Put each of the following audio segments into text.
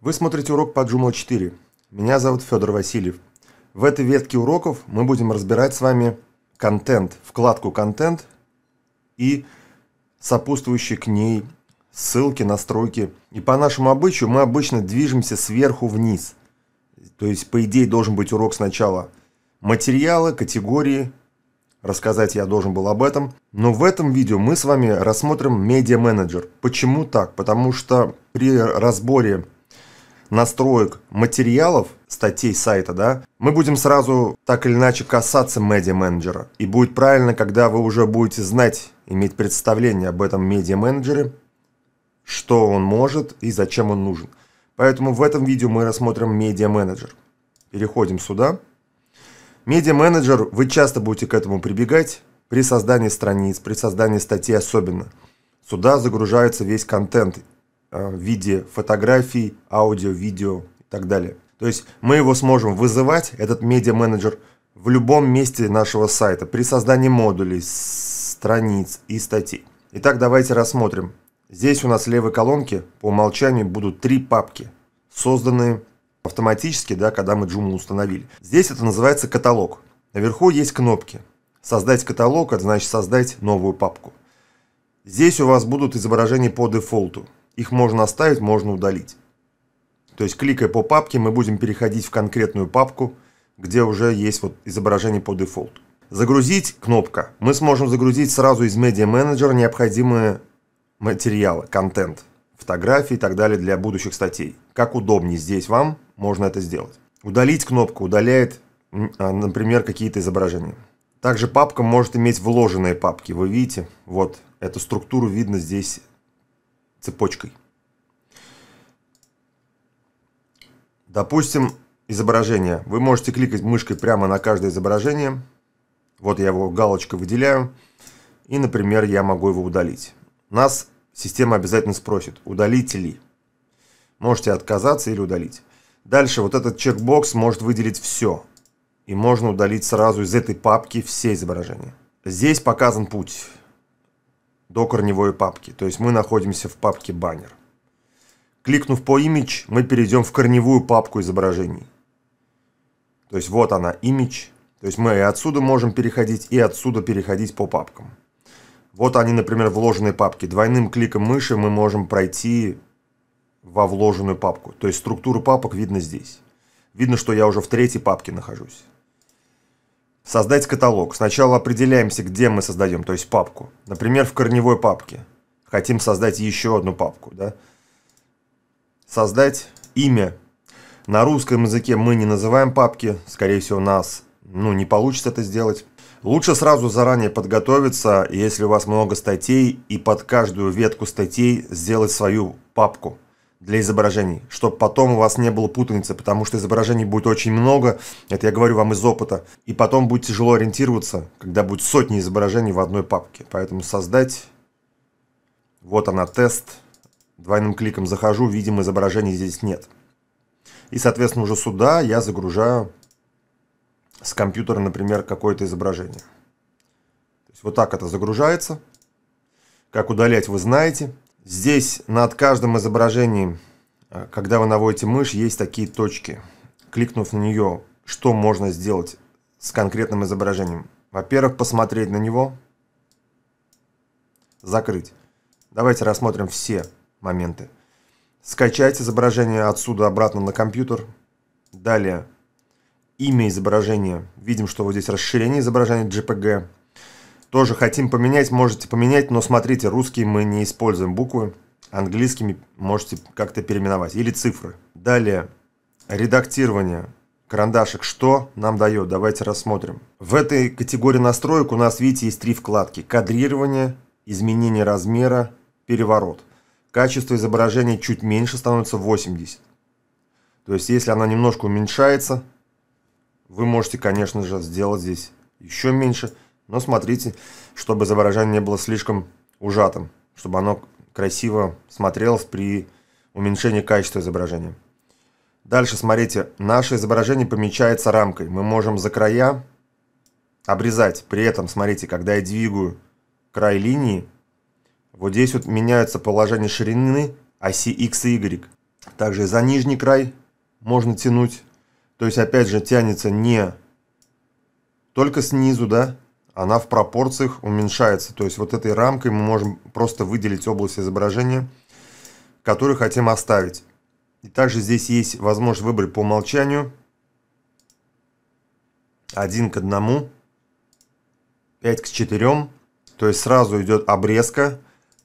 Вы смотрите урок по Joomla 4. Меня зовут Федор Васильев. В этой ветке уроков мы будем разбирать с вами контент, вкладку «Контент» и сопутствующие к ней ссылки, настройки. И по нашему обычаю мы обычно движемся сверху вниз. То есть, по идее, должен быть урок сначала материалы, категории, рассказать я должен был об этом. Но в этом видео мы с вами рассмотрим медиа-менеджер. Почему так? Потому что при разборе настроек материалов, статей сайта, да, мы будем сразу так или иначе касаться медиа-менеджера. И будет правильно, когда вы уже будете знать, иметь представление об этом медиа-менеджере, что он может и зачем он нужен. Поэтому в этом видео мы рассмотрим медиа-менеджер. Переходим сюда. Медиа-менеджер, вы часто будете к этому прибегать при создании страниц, при создании статей особенно. Сюда загружается весь контент Э, в виде фотографий, аудио, видео и так далее. То есть мы его сможем вызывать, этот медиа-менеджер, в любом месте нашего сайта, при создании модулей, страниц и статей. Итак, давайте рассмотрим. Здесь у нас в левой колонке по умолчанию будут три папки, созданные автоматически, да, когда мы Joomla установили. Здесь это называется каталог. Наверху есть кнопки. Создать каталог, это значит создать новую папку. Здесь у вас будут изображения по дефолту. Их можно оставить, можно удалить. То есть, кликая по папке, мы будем переходить в конкретную папку, где уже есть вот изображение по дефолту. Загрузить кнопка. Мы сможем загрузить сразу из Media Manager необходимые материалы, контент, фотографии и так далее для будущих статей. Как удобнее здесь вам, можно это сделать. Удалить кнопка удаляет, а, например, какие-то изображения. Также папка может иметь вложенные папки. Вы видите, вот эту структуру видно здесь цепочкой. Допустим, изображение. Вы можете кликать мышкой прямо на каждое изображение. Вот я его галочкой выделяю. И, например, я могу его удалить. Нас система обязательно спросит, удалите ли. Можете отказаться или удалить. Дальше вот этот чекбокс может выделить все. И можно удалить сразу из этой папки все изображения. Здесь показан путь до корневой папки. То есть мы находимся в папке баннер. Кликнув по image, мы перейдем в корневую папку изображений. То есть вот она, image. То есть мы и отсюда можем переходить, и отсюда переходить по папкам. Вот они, например, вложенные папки. Двойным кликом мыши мы можем пройти во вложенную папку. То есть структуру папок видно здесь. Видно, что я уже в третьей папке нахожусь. Создать каталог. Сначала определяемся, где мы создаем, то есть папку. Например, в корневой папке. Хотим создать еще одну папку. Да? Создать имя. На русском языке мы не называем папки. Скорее всего, у нас ну, не получится это сделать. Лучше сразу заранее подготовиться, если у вас много статей, и под каждую ветку статей сделать свою папку для изображений, чтобы потом у вас не было путаницы, потому что изображений будет очень много, это я говорю вам из опыта, и потом будет тяжело ориентироваться, когда будет сотни изображений в одной папке. Поэтому создать, вот она тест, двойным кликом захожу, видим изображений здесь нет. И, соответственно, уже сюда я загружаю с компьютера, например, какое-то изображение. То есть вот так это загружается. Как удалять вы знаете. Здесь над каждым изображением, э, когда вы наводите мышь, есть такие точки. Кликнув на нее, что можно сделать с конкретным изображением? Во-первых, посмотреть на него. Закрыть. Давайте рассмотрим все моменты. Скачать изображение отсюда обратно на компьютер. Далее. Имя изображения. Видим, что вот здесь расширение изображения JPG. Тоже хотим поменять, можете поменять, но смотрите, русские мы не используем буквы, английскими можете как-то переименовать, или цифры. Далее, редактирование. Карандашик что нам дает? Давайте рассмотрим. В этой категории настроек у нас, видите, есть три вкладки. Кадрирование, изменение размера, переворот. Качество изображения чуть меньше, становится 80. То есть, если она немножко уменьшается, вы можете, конечно же, сделать здесь еще меньше – но смотрите, чтобы изображение не было слишком ужатым, чтобы оно красиво смотрелось при уменьшении качества изображения. Дальше смотрите, наше изображение помечается рамкой. Мы можем за края обрезать. При этом, смотрите, когда я двигаю край линии, вот здесь вот меняется положение ширины оси x и y. Также за нижний край можно тянуть. То есть, опять же, тянется не только снизу, да, она в пропорциях уменьшается. То есть вот этой рамкой мы можем просто выделить область изображения, которую хотим оставить. И также здесь есть возможность выбрать по умолчанию. один к одному, 5 к 4. То есть сразу идет обрезка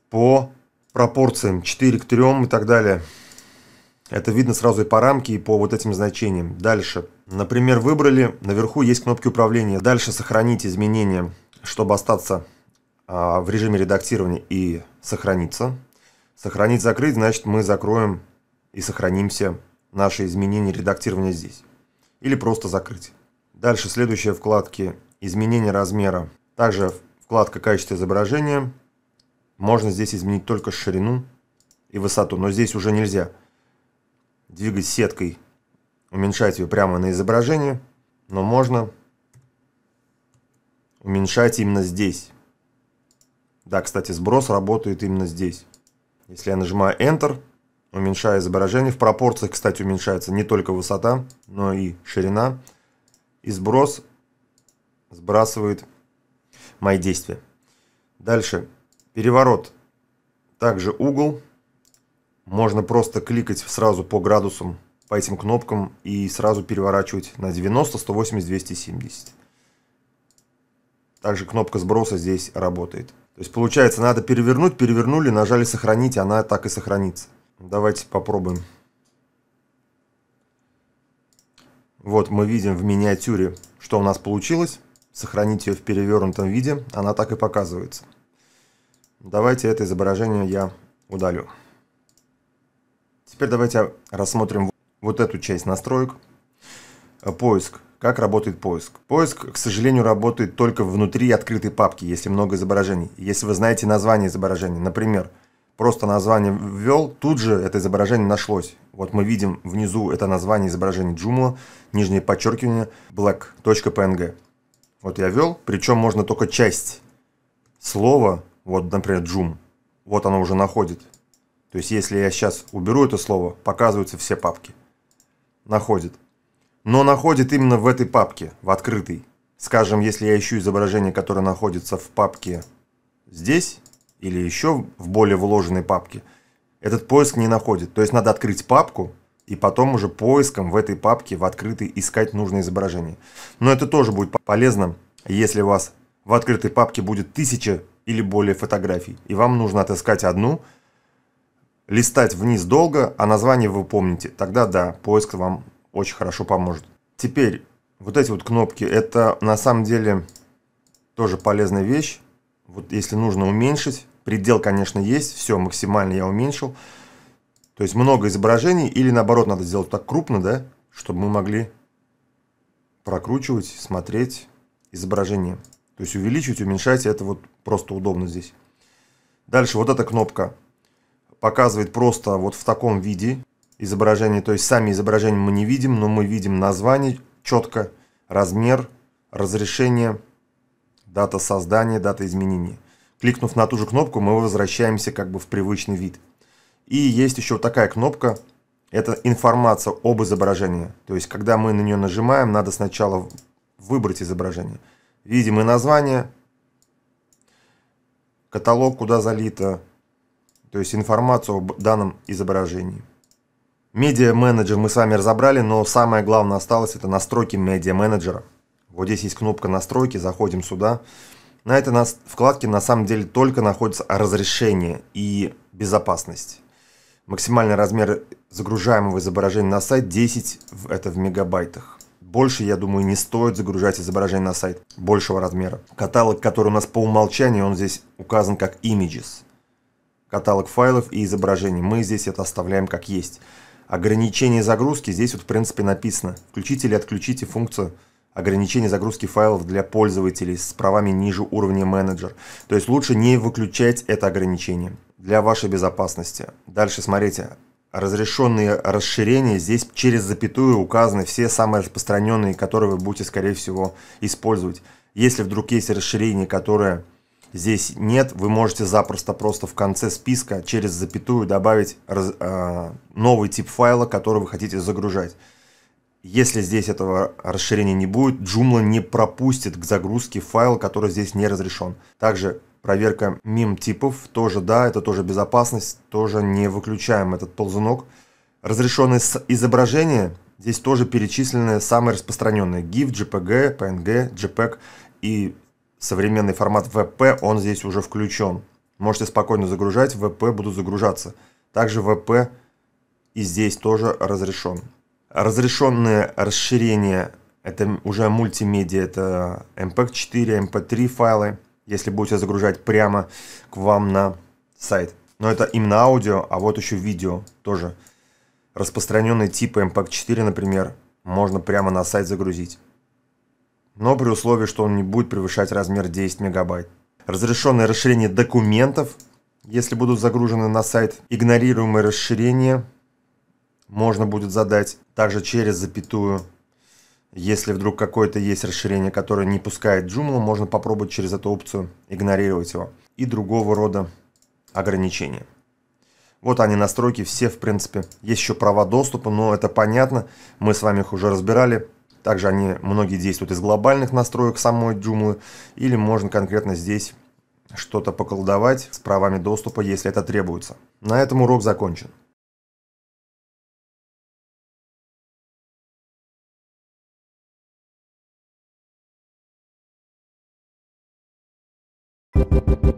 по пропорциям 4 к 3 и так далее. Это видно сразу и по рамке, и по вот этим значениям. Дальше. Например, выбрали, наверху есть кнопки управления. Дальше сохранить изменения, чтобы остаться а, в режиме редактирования и сохраниться. Сохранить, закрыть, значит мы закроем и сохранимся наши изменения редактирования здесь. Или просто закрыть. Дальше следующие вкладки изменения размера. Также вкладка качество изображения. Можно здесь изменить только ширину и высоту, но здесь уже нельзя двигать сеткой, уменьшать ее прямо на изображении, но можно уменьшать именно здесь. Да, кстати, сброс работает именно здесь. Если я нажимаю Enter, уменьшаю изображение. В пропорциях, кстати, уменьшается не только высота, но и ширина. И сброс сбрасывает мои действия. Дальше. Переворот. Также угол можно просто кликать сразу по градусам, по этим кнопкам и сразу переворачивать на 90, 180, 270. Также кнопка сброса здесь работает. То есть получается, надо перевернуть, перевернули, нажали сохранить, она так и сохранится. Давайте попробуем. Вот мы видим в миниатюре, что у нас получилось. Сохранить ее в перевернутом виде, она так и показывается. Давайте это изображение я удалю. Теперь давайте рассмотрим вот эту часть настроек. Поиск. Как работает поиск? Поиск, к сожалению, работает только внутри открытой папки, если много изображений. Если вы знаете название изображения, например, просто название ввел, тут же это изображение нашлось. Вот мы видим внизу это название изображения Joomla, нижнее подчеркивание, black.png. Вот я ввел, причем можно только часть слова, вот, например, Joom, вот оно уже находит. То есть, если я сейчас уберу это слово, показываются все папки. Находит. Но находит именно в этой папке, в открытой. Скажем, если я ищу изображение, которое находится в папке здесь, или еще в более вложенной папке, этот поиск не находит. То есть надо открыть папку, и потом уже поиском в этой папке, в открытой, искать нужное изображение. Но это тоже будет полезно, если у вас в открытой папке будет тысяча или более фотографий, и вам нужно отыскать одну – листать вниз долго, а название вы помните, тогда да, поиск вам очень хорошо поможет. Теперь вот эти вот кнопки, это на самом деле тоже полезная вещь. Вот если нужно уменьшить, предел, конечно, есть, все, максимально я уменьшил. То есть много изображений или наоборот надо сделать так крупно, да, чтобы мы могли прокручивать, смотреть изображение. То есть увеличивать, уменьшать, это вот просто удобно здесь. Дальше вот эта кнопка показывает просто вот в таком виде изображение. То есть сами изображения мы не видим, но мы видим название четко, размер, разрешение, дата создания, дата изменения. Кликнув на ту же кнопку, мы возвращаемся как бы в привычный вид. И есть еще такая кнопка, это информация об изображении. То есть, когда мы на нее нажимаем, надо сначала выбрать изображение. Видим и название, каталог, куда залито, то есть информацию об данном изображении. Медиа-менеджер мы с вами разобрали, но самое главное осталось это настройки медиа-менеджера. Вот здесь есть кнопка настройки, заходим сюда. На этой нас вкладке на самом деле только находится разрешение и безопасность. Максимальный размер загружаемого изображения на сайт 10, это в мегабайтах. Больше, я думаю, не стоит загружать изображение на сайт большего размера. Каталог, который у нас по умолчанию, он здесь указан как images каталог файлов и изображений. Мы здесь это оставляем как есть. Ограничение загрузки здесь вот в принципе написано. Включите или отключите функцию ограничение загрузки файлов для пользователей с правами ниже уровня менеджер. То есть лучше не выключать это ограничение для вашей безопасности. Дальше смотрите. Разрешенные расширения здесь через запятую указаны все самые распространенные, которые вы будете, скорее всего, использовать. Если вдруг есть расширение, которое здесь нет, вы можете запросто просто в конце списка через запятую добавить раз, э, новый тип файла, который вы хотите загружать. Если здесь этого расширения не будет, Joomla не пропустит к загрузке файл, который здесь не разрешен. Также проверка мим типов, тоже да, это тоже безопасность, тоже не выключаем этот ползунок. Разрешенные изображения, здесь тоже перечислены самые распространенные GIF, JPG, PNG, JPEG и современный формат VP, он здесь уже включен. Можете спокойно загружать, VP будут загружаться. Также VP и здесь тоже разрешен. Разрешенные расширения это уже мультимедиа, это MP4, эм MP3 эм файлы, если будете загружать прямо к вам на сайт. Но это именно аудио, а вот еще видео тоже. Распространенные типы MP4, эм например, можно прямо на сайт загрузить но при условии, что он не будет превышать размер 10 мегабайт. Разрешенное расширение документов, если будут загружены на сайт. Игнорируемое расширение можно будет задать также через запятую. Если вдруг какое-то есть расширение, которое не пускает Joomla, можно попробовать через эту опцию игнорировать его. И другого рода ограничения. Вот они настройки все, в принципе. Есть еще права доступа, но это понятно. Мы с вами их уже разбирали. Также они многие действуют из глобальных настроек самой Думы, или можно конкретно здесь что-то поколдовать с правами доступа, если это требуется. На этом урок закончен. Thank you.